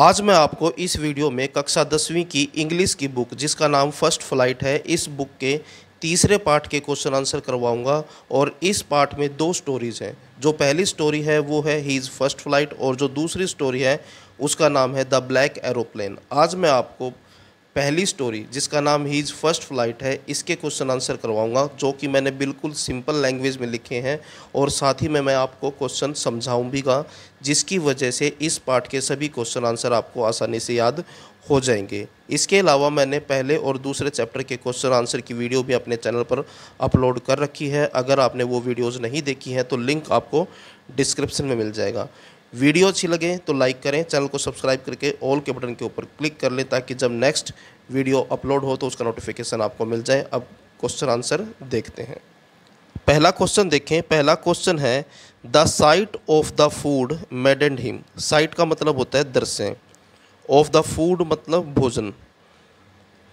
आज मैं आपको इस वीडियो में कक्षा दसवीं की इंग्लिश की बुक जिसका नाम फर्स्ट फ्लाइट है इस बुक के तीसरे पार्ट के क्वेश्चन आंसर करवाऊंगा और इस पार्ट में दो स्टोरीज हैं जो पहली स्टोरी है वो है ही इज़ फर्स्ट फ्लाइट और जो दूसरी स्टोरी है उसका नाम है द ब्लैक एरोप्लेन आज मैं आपको पहली स्टोरी जिसका नाम हीज फर्स्ट फ्लाइट है इसके क्वेश्चन आंसर करवाऊंगा जो कि मैंने बिल्कुल सिंपल लैंग्वेज में लिखे हैं और साथ ही में मैं आपको क्वेश्चन समझाऊँ भी का जिसकी वजह से इस पार्ट के सभी क्वेश्चन आंसर आपको आसानी से याद हो जाएंगे इसके अलावा मैंने पहले और दूसरे चैप्टर के क्वेश्चन आंसर की वीडियो भी अपने चैनल पर अपलोड कर रखी है अगर आपने वो वीडियोज़ नहीं देखी हैं तो लिंक आपको डिस्क्रिप्शन में मिल जाएगा वीडियो अच्छी लगे तो लाइक करें चैनल को सब्सक्राइब करके ऑल के बटन के ऊपर क्लिक कर लें ताकि जब नेक्स्ट वीडियो अपलोड हो तो उसका नोटिफिकेशन आपको मिल जाए अब क्वेश्चन आंसर देखते हैं पहला क्वेश्चन देखें पहला क्वेश्चन है the sight of the food made and him sight का मतलब होता है दृश्य ऑफ द फूड मतलब भोजन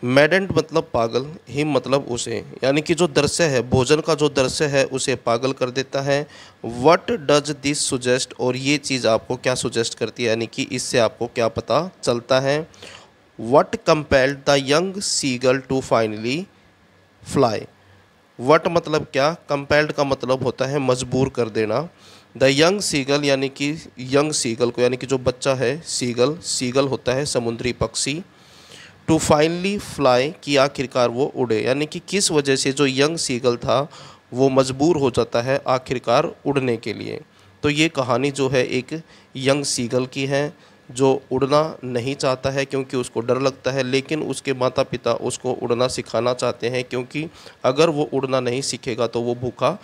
मैडेंट मतलब पागल ही मतलब उसे यानी कि जो दृश्य है भोजन का जो दृश्य है उसे पागल कर देता है वट डज दिस सुजेस्ट और ये चीज़ आपको क्या सुजेस्ट करती है यानी कि इससे आपको क्या पता चलता है what compelled the young seagull to finally fly what मतलब क्या कंपेल्ड का मतलब होता है मजबूर कर देना द यंग सीगल यानी कि यंग सीगल को यानी कि जो बच्चा है सीगल सीगल होता है समुद्री पक्षी टू फाइनली फ्लाई कि आखिरकार वो उड़े यानी कि किस वजह से जो यंग सीगल था वो मजबूर हो जाता है आखिरकार उड़ने के लिए तो ये कहानी जो है एक यंग सीगल की है जो उड़ना नहीं चाहता है क्योंकि उसको डर लगता है लेकिन उसके माता पिता उसको उड़ना सिखाना चाहते हैं क्योंकि अगर वो उड़ना नहीं सीखेगा तो वो भूखा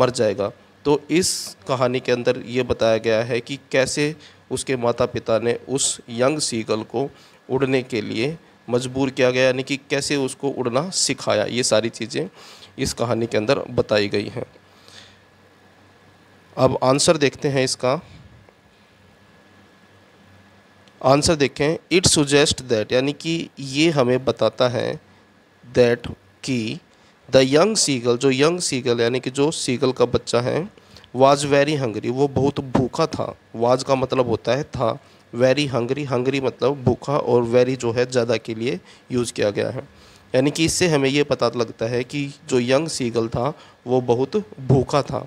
मर जाएगा तो इस कहानी के अंदर ये बताया गया है कि कैसे उसके माता पिता ने उस यंग सीगल को उड़ने के लिए मजबूर किया गया यानी कि कैसे उसको उड़ना सिखाया ये सारी चीज़ें इस कहानी के अंदर बताई गई हैं अब आंसर देखते हैं इसका आंसर देखें इट सुजेस्ट दैट यानी कि ये हमें बताता है दैट कि द यंग सीगल जो यंग सीगल यानी कि जो सीगल का बच्चा है वाज वेरी हंगरी वो बहुत भूखा था वाज का मतलब होता है था वेरी हंगरी हंगरी मतलब भूखा और वेरी जो है ज़्यादा के लिए यूज़ किया गया है यानी कि इससे हमें ये पता लगता है कि जो यंग सीगल था वो बहुत भूखा था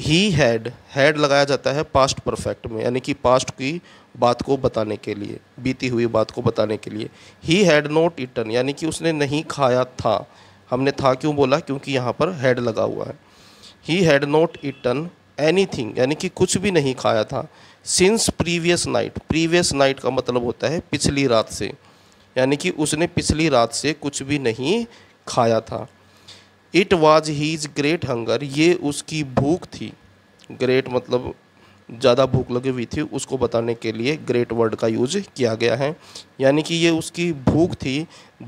ही हैड हैड लगाया जाता है पास्ट परफेक्ट में यानी कि पास्ट की बात को बताने के लिए बीती हुई बात को बताने के लिए ही हैड नोट इटन यानी कि उसने नहीं खाया था हमने था क्यों बोला क्योंकि यहाँ पर हैड लगा हुआ है he had not eaten anything यानी कि कुछ भी नहीं खाया था since previous night previous night का मतलब होता है पिछली रात से यानी कि उसने पिछली रात से कुछ भी नहीं खाया था it was his great hunger ये उसकी भूख थी ग्रेट मतलब ज़्यादा भूख लगी हुई थी उसको बताने के लिए ग्रेट वर्ड का यूज किया गया है यानी कि ये उसकी भूख थी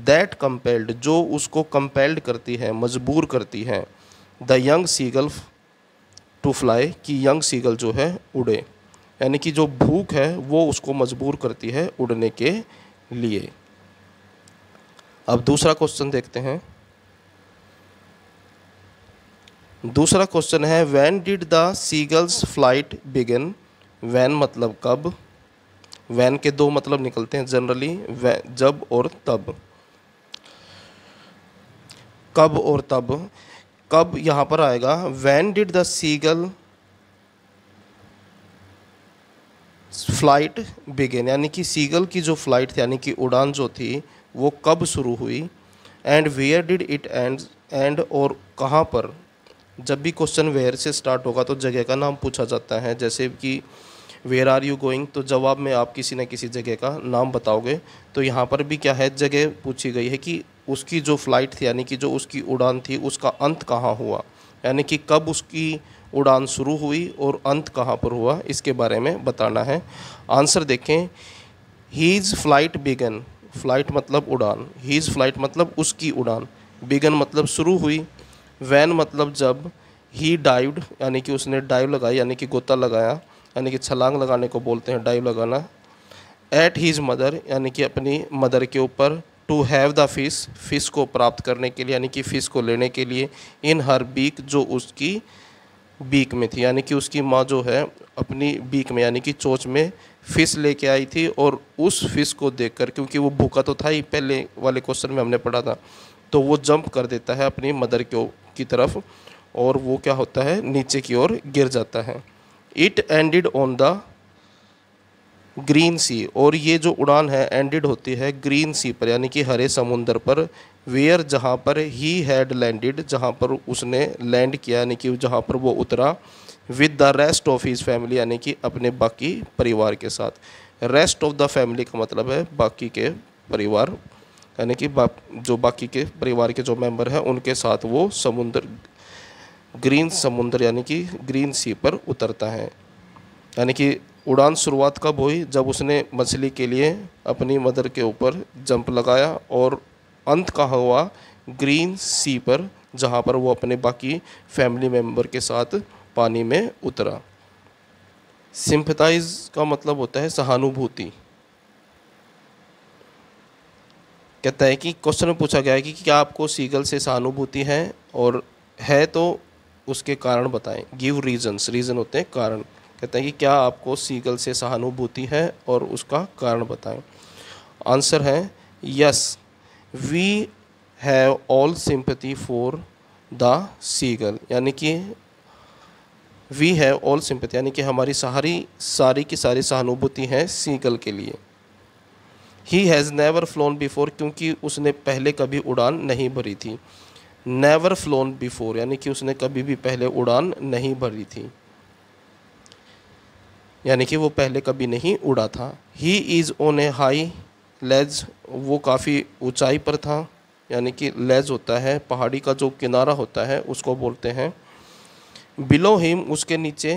दैट कंपेल्ड जो उसको कंपेल्ड करती है मजबूर करती है the young seagull to fly कि यंग सीगल जो है उड़े यानी कि जो भूख है वो उसको मजबूर करती है उड़ने के लिए अब दूसरा क्वेश्चन देखते हैं दूसरा क्वेश्चन है when did the seagull's flight begin when मतलब कब वैन के दो मतलब निकलते हैं जनरली जब और तब कब और तब कब यहाँ पर आएगा when did the seagull flight begin यानी कि सीगल की जो फ्लाइट थी यानी कि उड़ान जो थी वो कब शुरू हुई and where did it end and और कहाँ पर जब भी क्वेश्चन वेयर से स्टार्ट होगा तो जगह का नाम पूछा जाता है जैसे कि वेयर आर यू गोइंग तो जवाब में आप किसी न किसी जगह का नाम बताओगे तो यहाँ पर भी क्या है जगह पूछी गई है कि उसकी जो फ्लाइट थी यानी कि जो उसकी उड़ान थी उसका अंत कहाँ हुआ यानी कि कब उसकी उड़ान शुरू हुई और अंत कहाँ पर हुआ इसके बारे में बताना है आंसर देखें हीज़ फ्लाइट बिगन फ्लाइट मतलब उड़ान हीज़ फ्लाइट मतलब उसकी उड़ान बिगन मतलब शुरू हुई वैन मतलब जब ही डाइव्ड यानी कि उसने डाइव लगाई यानी कि गोता लगाया यानी कि छलांग लगाने को बोलते हैं डाइव लगाना एट हीज़ मदर यानी कि अपनी मदर के ऊपर to have the fish fish को प्राप्त करने के लिए यानी कि फ़िश को लेने के लिए इन हर बीक जो उसकी बीक में थी यानी कि उसकी माँ जो है अपनी बीक में यानी कि चोच में फ़िश लेके आई थी और उस फिश को देखकर क्योंकि वो भूखा तो था ही पहले वाले क्वेश्चन में हमने पढ़ा था तो वो जंप कर देता है अपनी मदर के की तरफ और वो क्या होता है नीचे की ओर गिर जाता है it ended on the green sea और ये जो उड़ान है एंडेड होती है ग्रीन सी पर यानी कि हरे समुंदर पर वेयर जहाँ पर ही हैड लैंडेड जहाँ पर उसने लैंड किया यानी कि जहाँ पर वो उतरा with the rest of his family यानी कि अपने बाकी परिवार के साथ रेस्ट ऑफ द फैमिली का मतलब है बाकी के परिवार यानी कि बा, जो बाकी के परिवार के जो मेम्बर हैं उनके साथ वो समुंदर ग्रीन समुंदर यानी कि ग्रीन सी पर उतरता है यानी कि उड़ान शुरुआत कब हुई जब उसने मछली के लिए अपनी मदर के ऊपर जंप लगाया और अंत कहा हुआ ग्रीन सी पर जहाँ पर वो अपने बाकी फैमिली मेम्बर के साथ पानी में उतरा सिंपथाइज का मतलब होता है सहानुभूति कहता है कि क्वेश्चन में पूछा गया है कि क्या आपको सीगल से सहानुभूति है और है तो उसके कारण बताएं गिव रीजंस रीज़न होते हैं कारण कहते हैं कि क्या आपको सीगल से सहानुभूति है और उसका कारण बताएं आंसर है yes we have all sympathy for the seagull यानी कि वी हैव ऑल सिंपथी यानी कि हमारी सारी सारी की सारी सहानुभूति है सीगल के लिए he has never flown before क्योंकि उसने पहले कभी उड़ान नहीं भरी थी नेवर फ्लोन बिफोर यानी कि उसने कभी भी पहले उड़ान नहीं भरी थी यानी कि वो पहले कभी नहीं उड़ा था he is on a high ledge वो काफ़ी ऊंचाई पर था यानी कि लेज होता है पहाड़ी का जो किनारा होता है उसको बोलते हैं बिलो हिम उसके नीचे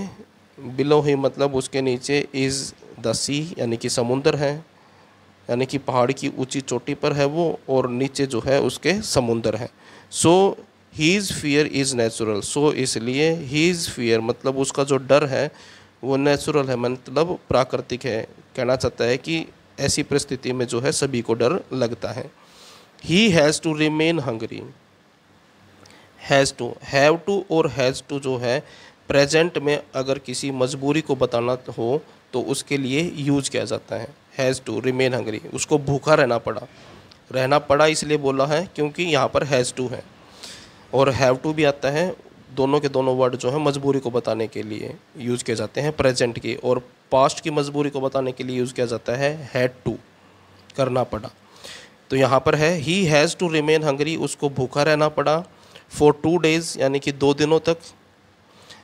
बिलो हिम मतलब उसके नीचे इज़ द सी यानी कि समुंदर है यानी कि पहाड़ की ऊंची चोटी पर है वो और नीचे जो है उसके समुंदर है so his fear is natural so इसलिए हीज़ फियर मतलब उसका जो डर है वो नेचुरल है मतलब, मतलब प्राकृतिक है कहना चाहता है कि ऐसी परिस्थिति में जो है सभी को डर लगता है he has to remain hungry has to have to और हैज़ टू जो है प्रेजेंट में अगर किसी मजबूरी को बताना हो तो उसके लिए यूज किया जाता है हैज़ टू रिमेन हंगरी उसको भूखा रहना पड़ा रहना पड़ा इसलिए बोला है क्योंकि यहाँ पर हैज़ टू है और हैव टू भी आता है दोनों के दोनों वर्ड जो है मजबूरी को बताने के लिए यूज़ किए जाते हैं प्रेजेंट की और पास्ट की मजबूरी को बताने के लिए यूज़ किया जाता है हैड टू करना पड़ा तो यहाँ पर है he has to remain hungry उसको भूखा रहना पड़ा फॉर टू डेज यानी कि दो दिनों तक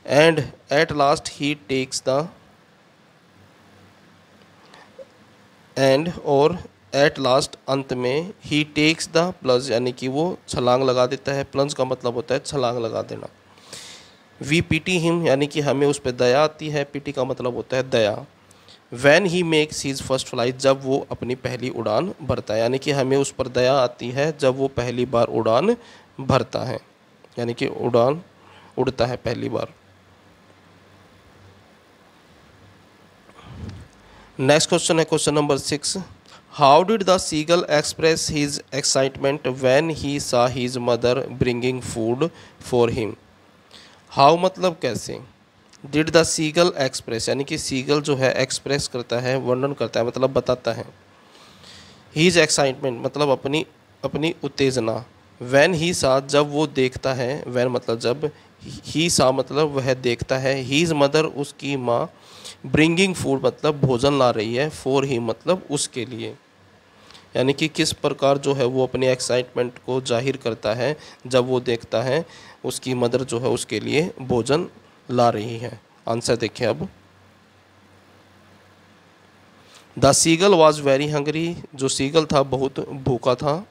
and at last he takes the end और एट लास्ट अंत में ही टेक्स द प्लस यानी कि वो छलांग लगा देता है प्लस का मतलब होता है छलांग लगा देना वी पीटी हिम यानी कि हमें उस पर दया आती है पीटी का मतलब होता है दया when he makes his first flight जब वो अपनी पहली उड़ान भरता है यानी कि हमें उस पर दया आती है जब वो पहली बार उड़ान भरता है यानी कि उड़ान उड़ता है पहली बार नेक्स्ट क्वेश्चन है question number six how did the seagull express his excitement when he saw his mother bringing food for him how मतलब कैसे डिड द सीगल एक्सप्रेस यानी कि सीगल जो है एक्सप्रेस करता है वर्णन करता है मतलब बताता है हीज एक्साइटमेंट मतलब अपनी अपनी उत्तेजना वैन ही सा जब वो देखता है वैन मतलब जब ही सा मतलब वह देखता है हीज मदर उसकी माँ ब्रिंगिंग फूड मतलब भोजन ला रही है फॉर ही मतलब उसके लिए यानी कि किस प्रकार जो है वो अपने एक्साइटमेंट को जाहिर करता है जब वो देखता है उसकी मदर जो है उसके लिए भोजन ला रही है आंसर देखें अब the seagull was very hungry जो सीगल था बहुत भूखा था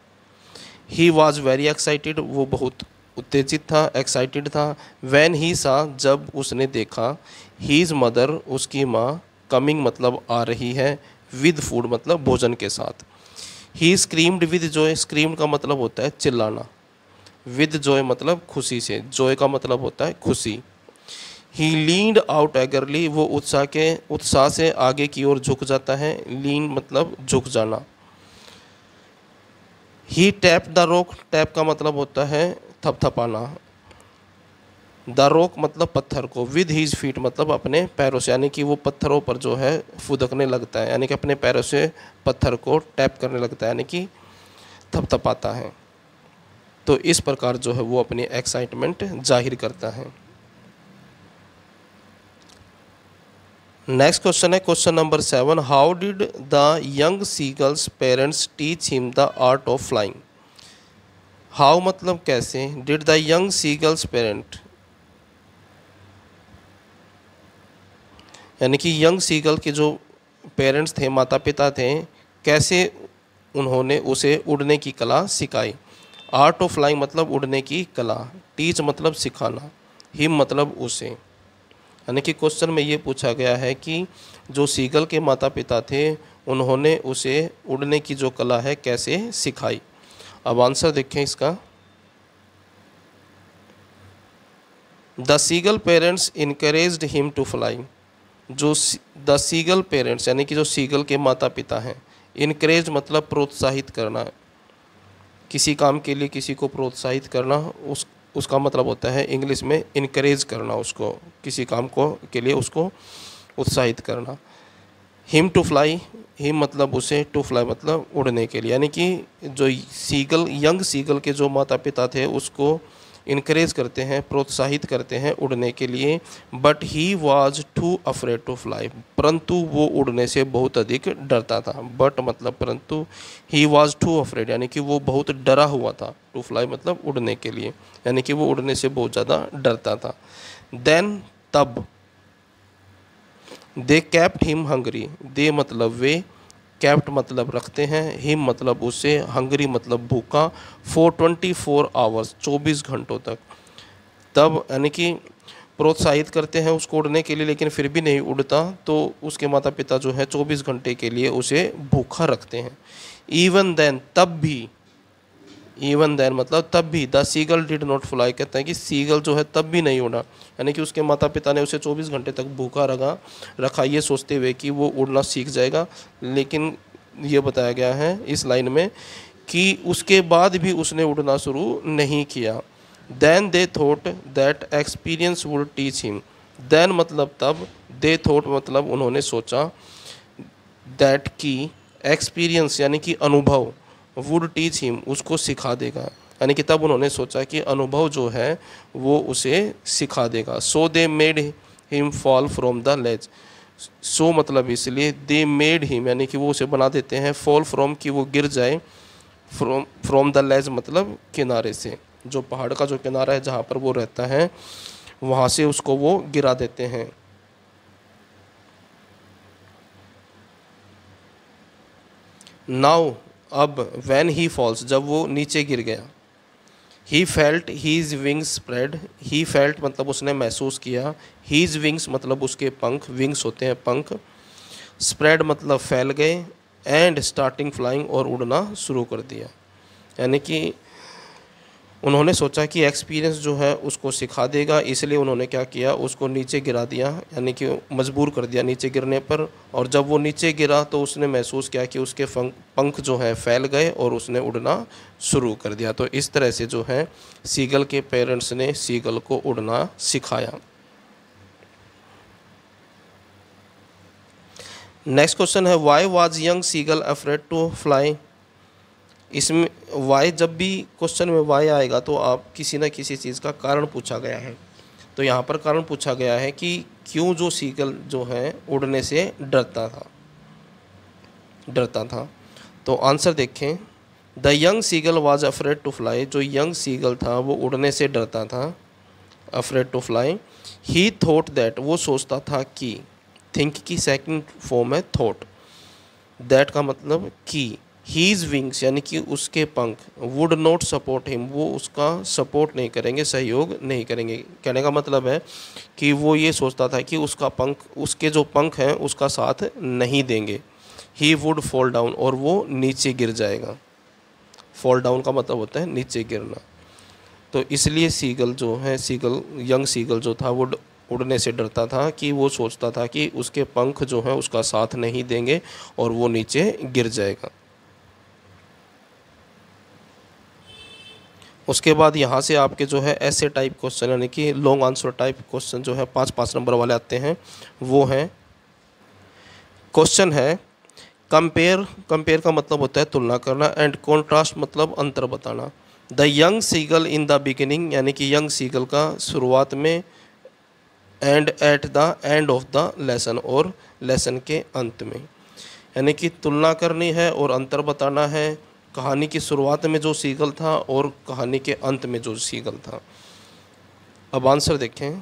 ही वॉज वेरी एक्साइटेड वो बहुत उत्तेजित था एक्साइटेड था वैन ही सा जब उसने देखा हीज़ मदर उसकी माँ कमिंग मतलब आ रही है विद फूड मतलब भोजन के साथ he screamed with joy screamed का मतलब होता है चिल्लाना विद जॉय मतलब खुशी से जॉय का मतलब होता है खुशी ही लीड आउट एगरली वो उत्साह के उत्साह से आगे की ओर झुक जाता है लीन मतलब झुक जाना he tap the rock tap का मतलब होता है थपथपाना द रोक मतलब पत्थर को विद हीज फीट मतलब अपने पैरों से यानी कि वो पत्थरों पर जो है फुदकने लगता है यानी कि अपने पैरों से पत्थर को टैप करने लगता है यानी कि थपथपाता है तो इस प्रकार जो है वो अपनी एक्साइटमेंट जाहिर करता है नेक्स्ट क्वेश्चन है question number seven how did the young seagull's parents teach him the art of flying how मतलब कैसे did the young seagull's parent यानी कि यंग सीगल के जो पेरेंट्स थे माता पिता थे कैसे उन्होंने उसे उड़ने की कला सिखाई आर्ट ऑफ फ्लाइंग मतलब उड़ने की कला टीच मतलब सिखाना हिम मतलब उसे यानी कि क्वेश्चन में ये पूछा गया है कि जो सीगल के माता पिता थे उन्होंने उसे उड़ने की जो कला है कैसे सिखाई अब आंसर देखें इसका the seagull parents encourage him to flying जो द सीगल पेरेंट्स यानी कि जो सीगल के माता पिता हैं इनक्रेज मतलब प्रोत्साहित करना किसी काम के लिए किसी को प्रोत्साहित करना उस उसका मतलब होता है इंग्लिश में इनक्रेज करना उसको किसी काम को के लिए उसको उत्साहित करना हिम टू फ्लाई हिम मतलब उसे टू फ्लाई मतलब उड़ने के लिए यानी कि जो सीगल यंग सीगल के जो माता पिता थे उसको इनक्रेज करते हैं प्रोत्साहित करते हैं उड़ने के लिए but he was too afraid to fly परंतु वो उड़ने से बहुत अधिक डरता था बट मतलब परंतु ही वॉज टू अफ्रेड यानी कि वो बहुत डरा हुआ था टू फ्लाई मतलब उड़ने के लिए यानी कि वो उड़ने से बहुत ज़्यादा डरता था देन तब they kept him hungry they मतलब वे कैप्ट मतलब रखते हैं हिम मतलब उसे हंगरी मतलब भूखा फोर ट्वेंटी फोर आवर्स चौबीस घंटों तक तब यानी कि प्रोत्साहित करते हैं उसको उड़ने के लिए लेकिन फिर भी नहीं उड़ता तो उसके माता पिता जो है चौबीस घंटे के लिए उसे भूखा रखते हैं इवन देन तब भी इवन देन मतलब तब भी the seagull did not fly कहते हैं कि सीगल जो है तब भी नहीं उड़ा यानी कि उसके माता पिता ने उसे 24 घंटे तक भूखा रखा रखा ये सोचते हुए कि वो उड़ना सीख जाएगा लेकिन ये बताया गया है इस लाइन में कि उसके बाद भी उसने उड़ना शुरू नहीं किया then they thought that experience would teach him then मतलब तब दे थोट मतलब उन्होंने सोचा दैट की एक्सपीरियंस यानी कि अनुभव वुड टीच हिम उसको सिखा देगा यानी कि तब उन्होंने सोचा कि अनुभव जो है वो उसे सिखा देगा so they made him fall from the ledge so मतलब इसलिए दे मेड हिम यानी कि वो उसे बना देते हैं फॉल फ्रॉम कि वो गिर जाए फ्रॉम फ्रॉम द लेज मतलब किनारे से जो पहाड़ का जो किनारा है जहाँ पर वो रहता है वहाँ से उसको वो गिरा देते हैं नाउ अब वैन ही फॉल्स जब वो नीचे गिर गया he felt his wings spread he felt मतलब उसने महसूस किया हीज़ विंग्स मतलब उसके पंख विंग्स होते हैं पंख स्प्रेड मतलब फैल गए एंड स्टार्टिंग फ्लाइंग और उड़ना शुरू कर दिया यानी कि उन्होंने सोचा कि एक्सपीरियंस जो है उसको सिखा देगा इसलिए उन्होंने क्या किया उसको नीचे गिरा दिया यानी कि मजबूर कर दिया नीचे गिरने पर और जब वो नीचे गिरा तो उसने महसूस किया कि उसके पंख जो है फैल गए और उसने उड़ना शुरू कर दिया तो इस तरह से जो है सीगल के पेरेंट्स ने सीगल को उड़ना सिखाया नेक्स्ट क्वेश्चन है why was young seagull afraid to fly इसमें वाई जब भी क्वेश्चन में वाई आएगा तो आप किसी न किसी चीज़ का कारण पूछा गया है तो यहाँ पर कारण पूछा गया है कि क्यों जो सीकल जो है उड़ने से डरता था डरता था तो आंसर देखें the young seagull was afraid to fly जो यंग सीगल था वो उड़ने से डरता था afraid to fly he thought that वो सोचता था कि थिंक की सेकंड फॉर्म है थॉट दैट का मतलब की हीज विंग्स यानी कि उसके पंख वुड नॉट सपोर्ट हिम वो उसका सपोर्ट नहीं करेंगे सहयोग नहीं करेंगे कहने का मतलब है कि वो ये सोचता था कि उसका पंख उसके जो पंख हैं उसका साथ नहीं देंगे ही वुड फॉल डाउन और वो नीचे गिर जाएगा फॉल डाउन का मतलब होता है नीचे गिरना तो इसलिए सीगल जो है सीगल यंग सीगल जो था वो उड़ने से डरता था कि वो सोचता था कि उसके पंख जो हैं उसका साथ नहीं देंगे और वो नीचे गिर जाएगा उसके बाद यहाँ से आपके जो है ऐसे टाइप क्वेश्चन यानी कि लॉन्ग आंसर टाइप क्वेश्चन जो है पाँच पाँच नंबर वाले आते हैं वो हैं क्वेश्चन है कंपेयर कंपेयर का मतलब होता है तुलना करना एंड कॉन्ट्रास्ट मतलब अंतर बताना the young seagull in the beginning यानी कि यंग सीगल का शुरुआत में and at the end of the lesson और लेसन के अंत में यानी कि तुलना करनी है और अंतर बताना है कहानी की शुरुआत में जो सीगल था और कहानी के अंत में जो सीगल था अब आंसर देखें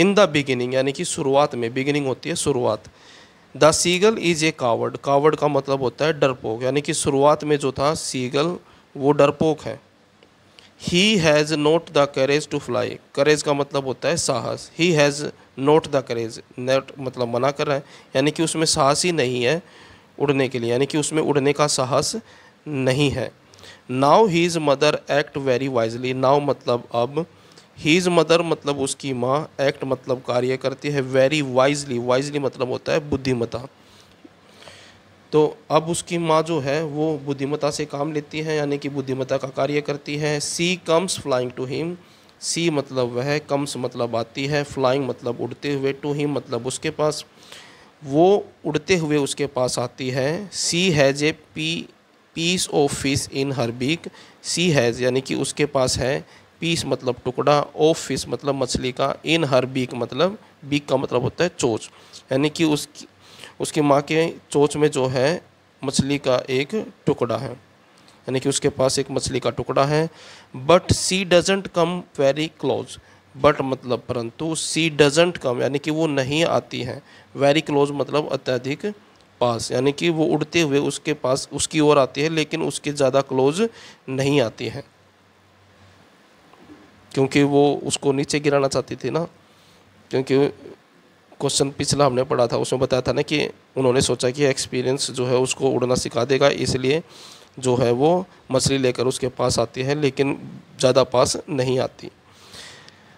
इन द बिगिनिंग यानी कि शुरुआत में बिगिनिंग होती है शुरुआत द सीगल इज़ ए कावड़ कावड़ का मतलब होता है डरपोक यानी कि शुरुआत में जो था सीगल वो डरपोक है he has not the courage to fly courage का मतलब होता है साहस he has not the courage not मतलब मना कर रहा है यानी कि उसमें साहस ही नहीं है उड़ने के लिए यानी कि उसमें उड़ने का साहस नहीं है now his mother act very wisely now मतलब अब हीज़ मदर मतलब उसकी माँ एक्ट मतलब कार्य करती है वेरी वाइजली वाइजली मतलब होता है बुद्धिमता तो अब उसकी माँ जो है वो बुद्धिमता से काम लेती है यानी कि बुद्धिमता का कार्य करती है she comes flying to him she मतलब वह कम्स मतलब आती है फ्लाइंग मतलब उड़ते हुए टू हिम मतलब उसके पास वो उड़ते हुए उसके पास आती है she has a P piece of fish in her beak she has यानी कि उसके पास है पीस मतलब टुकड़ा ऑफ फिश मतलब मछली का इन हर बीक मतलब बीक का मतलब होता है चोच यानी कि उसकी उसकी माँ के चोच में जो है मछली का एक टुकड़ा है यानी कि उसके पास एक मछली का टुकड़ा है but she doesn't come very close but मतलब परंतु सी डजेंट कम यानी कि वो नहीं आती हैं वेरी क्लोज मतलब अत्यधिक पास यानी कि वो उड़ते हुए उसके पास उसकी ओर आती है लेकिन उसके ज़्यादा क्लोज नहीं आती हैं क्योंकि वो उसको नीचे गिराना चाहती थी ना क्योंकि क्वेश्चन पिछला हमने पढ़ा था उसमें बताया था ना कि उन्होंने सोचा कि एक्सपीरियंस जो है उसको उड़ना सिखा देगा इसलिए जो है वो मछली लेकर उसके पास आती है लेकिन ज़्यादा पास नहीं आती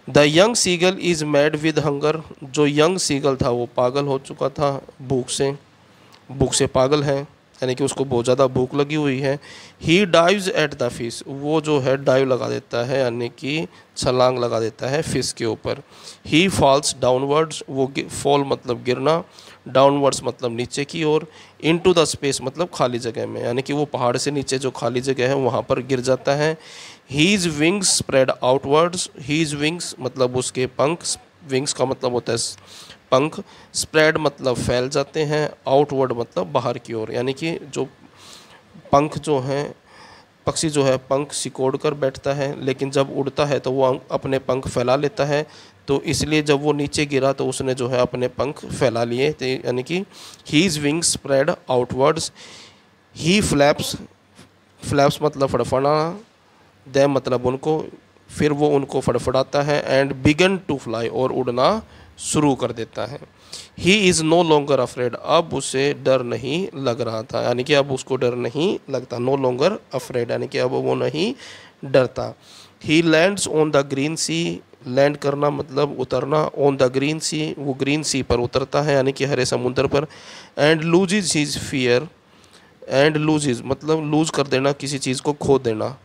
the young seagull is mad with hunger जो यंग सीगल था वो पागल हो चुका था भूख से भूख से पागल है यानी कि उसको बहुत ज़्यादा भूख लगी हुई है he dives at the fish वो जो है डाइव लगा देता है यानी कि छलांग लगा देता है फिश के ऊपर ही फॉल्स डाउनवर्ड्स वो फॉल मतलब गिरना डाउनवर्ड्स मतलब नीचे की ओर टू द स्पेस मतलब खाली जगह में यानी कि वो पहाड़ से नीचे जो खाली जगह है वहाँ पर गिर जाता है his wings spread outwards his wings मतलब उसके पंख विंग्स का मतलब होता है पंख स्प्रेड मतलब फैल जाते हैं आउटवर्ड मतलब बाहर की ओर यानी कि जो पंख जो हैं पक्षी जो है पंख सिकोड़ कर बैठता है लेकिन जब उड़ता है तो वो अं, अपने पंख फैला लेता है तो इसलिए जब वो नीचे गिरा तो उसने जो है अपने पंख फैला लिए तो यानी कि his wings spread outwards he flaps flaps मतलब फड़फड़ाना दे मतलब उनको फिर वो उनको फड़फड़ाता है एंड बिगन टू फ्लाई और उड़ना शुरू कर देता है he is no longer afraid अब उसे डर नहीं लग रहा था यानी कि अब उसको डर नहीं लगता नो लॉन्गर अफ्रेड यानी कि अब वो नहीं डरता he lands on the green sea land करना मतलब उतरना ऑन द ग्रीन सी वो ग्रीन सी पर उतरता है यानी कि हरे समुद्र पर and loses his fear and loses मतलब लूज़ कर देना किसी चीज़ को खो देना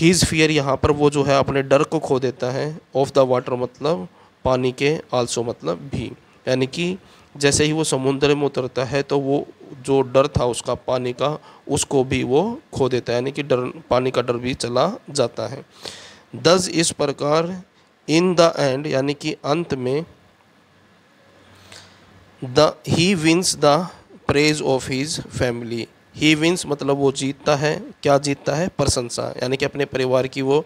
हीज़ फियर यहाँ पर वो जो है अपने डर को खो देता है ऑफ द वाटर मतलब पानी के आल्सो मतलब भी यानी कि जैसे ही वो समुद्र में उतरता है तो वो जो डर था उसका पानी का उसको भी वो खो देता है यानी कि डर पानी का डर भी चला जाता है दस इस प्रकार इन द एंड यानी कि अंत में the he wins the praise of his family he wins मतलब वो जीतता है क्या जीतता है प्रशंसा यानी कि अपने परिवार की वो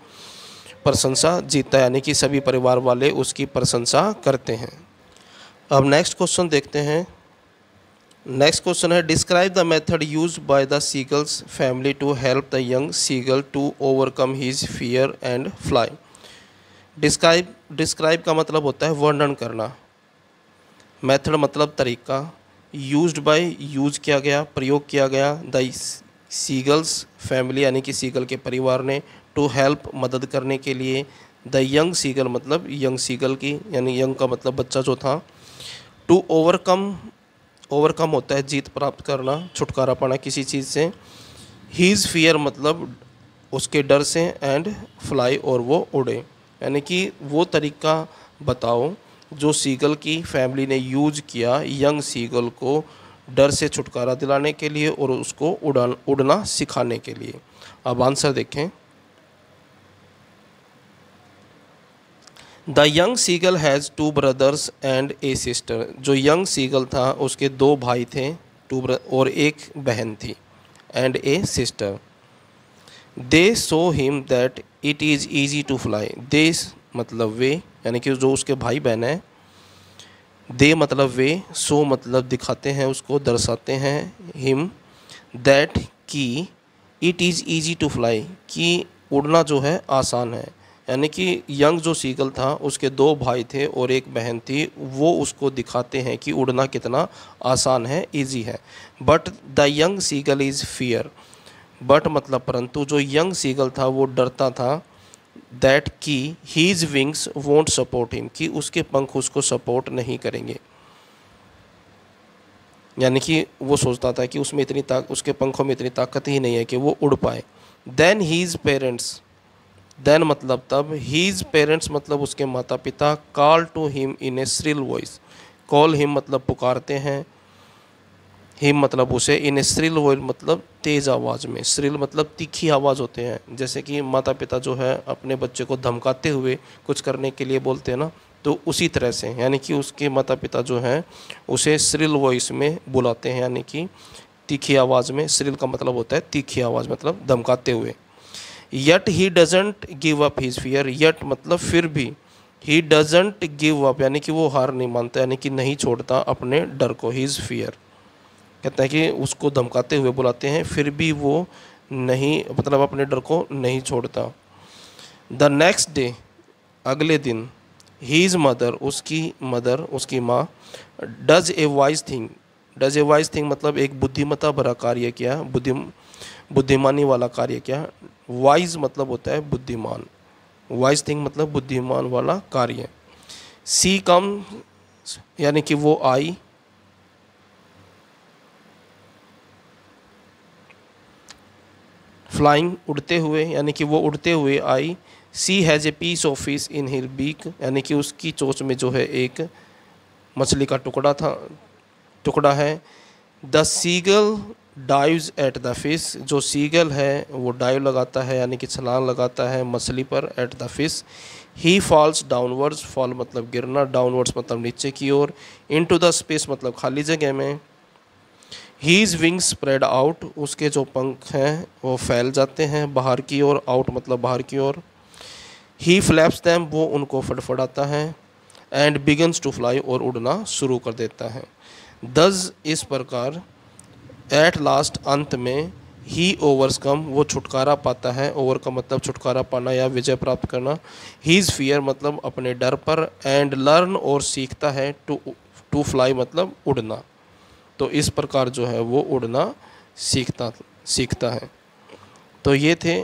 प्रशंसा जीतता है यानी कि सभी परिवार वाले उसकी प्रशंसा करते हैं अब नेक्स्ट क्वेश्चन देखते हैं नेक्स्ट क्वेश्चन है describe the method use by the seagulls family to help the young seagull to overcome his fear and fly describe describe का मतलब होता है वर्णन करना मेथड मतलब तरीका यूज बाय यूज किया गया प्रयोग किया गया द सीगल्स फैमिली यानी कि सीगल के परिवार ने टू हेल्प मदद करने के लिए द यंग सीगल मतलब यंग सीगल की यानी यंग का मतलब बच्चा जो था टू ओवरकम ओवरकम होता है जीत प्राप्त करना छुटकारा पाना किसी चीज़ से हीज़ फियर मतलब उसके डर से एंड फ्लाई और वो उड़े यानी कि वो तरीका बताओ जो सीगल की फैमिली ने यूज किया यंग सीगल को डर से छुटकारा दिलाने के लिए और उसको उड़ान उड़ना सिखाने के लिए अब आंसर देखें the young seagull has two brothers and a sister जो यंग सीगल था उसके दो भाई थे टू और एक बहन थी and a sister they show him that it is easy to fly they मतलब वे यानी कि जो उसके भाई बहन हैं दे मतलब वे सो मतलब दिखाते हैं उसको दर्शाते हैं हिम दैट कि it is easy to fly कि उड़ना जो है आसान है यानी कि यंग जो सीगल था उसके दो भाई थे और एक बहन थी वो उसको दिखाते हैं कि उड़ना कितना आसान है इजी है but the young seagull is fear but मतलब परंतु जो यंग सीगल था वो डरता था दैट कि his wings won't support him कि उसके पंख उसको सपोर्ट नहीं करेंगे यानी कि वो सोचता था कि उसमें इतनी ताकत उसके पंखों में इतनी ताकत ही नहीं है कि वो उड़ पाए देन हीज़ पेरेंट्स देन मतलब तब हीज़ पेरेंट्स मतलब उसके माता पिता call to him in a shrill voice call him मतलब पुकारते हैं हिम मतलब उसे इन स्रिल वोइल मतलब तेज़ आवाज़ में स्रिल मतलब तीखी आवाज़ होते हैं जैसे कि माता पिता जो है अपने बच्चे को धमकाते हुए कुछ करने के लिए बोलते हैं ना तो उसी तरह से यानी कि उसके माता पिता जो हैं उसे स्रिल वॉइस में बुलाते हैं यानी कि तीखी आवाज़ में स्रिल का मतलब होता है तीखी आवाज़ मतलब धमकाते हुए yet he doesn't give up his fear yet मतलब फिर भी ही डजेंट गिव अप यानी कि वो हार नहीं मानता यानी कि नहीं छोड़ता अपने डर को हीज़ फियर कहते हैं कि उसको धमकाते हुए बुलाते हैं फिर भी वो नहीं मतलब अपने डर को नहीं छोड़ता द नेक्स्ट डे अगले दिन हीज़ मदर उसकी मदर उसकी माँ does a wise thing does a wise thing मतलब एक बुद्धिमता भरा कार्य किया बुद्धि बुद्धिमानी वाला कार्य किया वाइज मतलब होता है बुद्धिमान वाइज थिंग मतलब बुद्धिमान वाला कार्य सी कम यानी कि वो आई फ्लाइंग उड़ते हुए यानी कि वो उड़ते हुए आई she has a piece of fish in her beak यानी कि उसकी चोच में जो है एक मछली का टुकड़ा था टुकड़ा है the seagull dive at the fish जो सीगल है वो डाइव लगाता है यानी कि छलांग लगाता है मछली पर at the fish he falls downwards fall मतलब गिरना डाउनवर्ड्स मतलब नीचे की ओर इन टू द स्पेस मतलब खाली जगह में हीज विंग स्प्रेड आउट उसके जो पंख हैं वो फैल जाते हैं बाहर की ओर आउट मतलब बाहर की ओर ही फ्लैप्स दैम वो उनको फटफड़ाता है एंड बिगन्स टू फ्लाई और उड़ना शुरू कर देता है दस इस प्रकार एट लास्ट अंत में ही ओवरकम वो छुटकारा पाता है ओवर का मतलब छुटकारा पाना या विजय प्राप्त करना हीज़ फियर मतलब अपने डर पर एंड लर्न और सीखता है टू टू फ्लाई मतलब उड़ना तो इस प्रकार जो है वो उड़ना सीखता सीखता है तो ये थे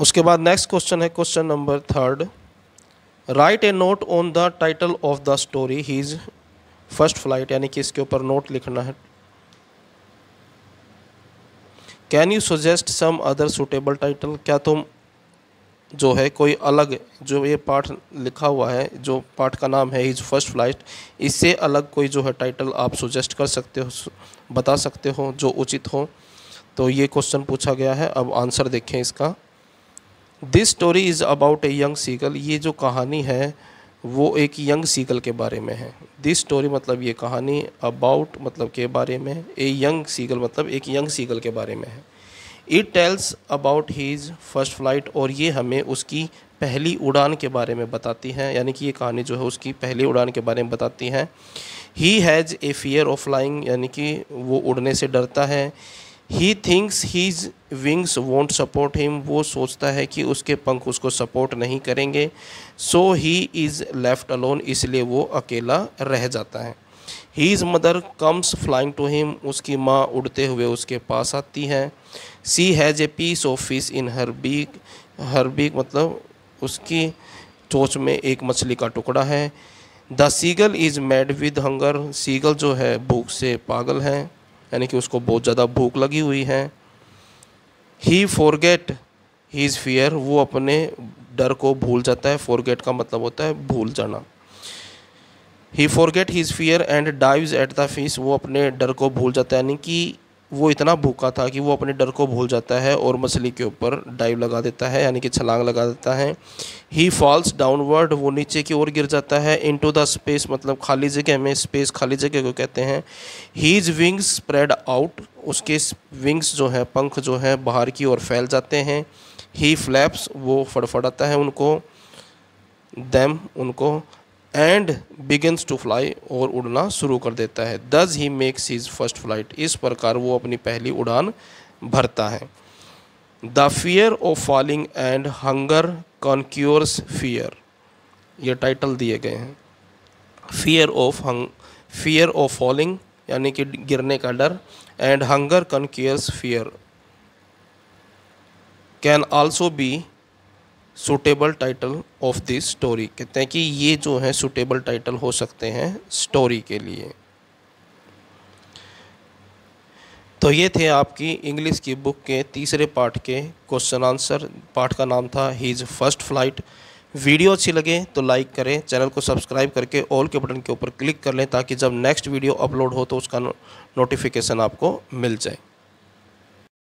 उसके बाद नेक्स्ट क्वेश्चन है question number third write a note on the title of the story his first flight यानी कि इसके ऊपर नोट लिखना है can you suggest some other suitable title क्या तुम जो है कोई अलग जो ये पाठ लिखा हुआ है जो पाठ का नाम है इज फर्स्ट फ्लाइट इससे अलग कोई जो है टाइटल आप सुजेस्ट कर सकते हो बता सकते हो जो उचित हो तो ये क्वेश्चन पूछा गया है अब आंसर देखें इसका this story is about a young seagull ये जो कहानी है वो एक यंग सीगल के बारे में है दिस स्टोरी मतलब ये कहानी अबाउट मतलब के बारे में ए यंग सीगल मतलब एक यंग सीगल के बारे में है it tells about his first flight और ये हमें उसकी पहली उड़ान के बारे में बताती हैं यानी कि ये कहानी जो है उसकी पहली उड़ान के बारे में बताती हैं he has a fear of flying यानी कि वो उड़ने से डरता है he thinks his wings won't support him वो सोचता है कि उसके पंख उसको सपोर्ट नहीं करेंगे so he is left alone इसलिए वो अकेला रह जाता है his mother comes flying to him उसकी माँ उड़ते हुए उसके पास आती हैं she has a piece of fish in her beak her beak मतलब उसकी चोच में एक मछली का टुकड़ा है the seagull is mad with hunger seagull जो है भूख से पागल है यानी कि उसको बहुत ज़्यादा भूख लगी हुई है ही फॉरगेट हीज़ फियर वो अपने डर को भूल जाता है फॉरगेट का मतलब होता है भूल जाना he forget his fear and dive at the fish वो अपने डर को भूल जाता है यानी कि वो इतना भूखा था कि वो अपने डर को भूल जाता है और मछली के ऊपर डाइव लगा देता है यानी कि छलांग लगा देता है ही फॉल्स डाउनवर्ड वो नीचे की ओर गिर जाता है इन टू द स्पेस मतलब खाली जगह में स्पेस खाली जगह को कहते हैं हीज विंग्स स्प्रेड आउट उसके विंग्स जो हैं पंख जो हैं बाहर की ओर फैल जाते हैं ही फ्लैप्स वो फड़फड़ाता है उनको दैम उनको एंड बिगन्स टू फ्लाई और उड़ना शुरू कर देता है thus he makes his first flight इस प्रकार वो अपनी पहली उड़ान भरता है the fear of falling and hunger conquers fear ये टाइटल दिए गए हैं fear of hung fear of falling यानी कि गिरने का डर and hunger conquers fear can also be suitable title of this story कहते हैं कि ये जो है सुटेबल टाइटल हो सकते हैं स्टोरी के लिए तो ये थे आपकी इंग्लिश की बुक के तीसरे पार्ट के क्वेश्चन आंसर पार्ट का नाम था हीज़ फर्स्ट फ्लाइट वीडियो अच्छी लगे तो लाइक करें चैनल को सब्सक्राइब करके ऑल के बटन के ऊपर क्लिक कर लें ताकि जब नेक्स्ट वीडियो अपलोड हो तो उसका नोटिफिकेशन आपको मिल जाए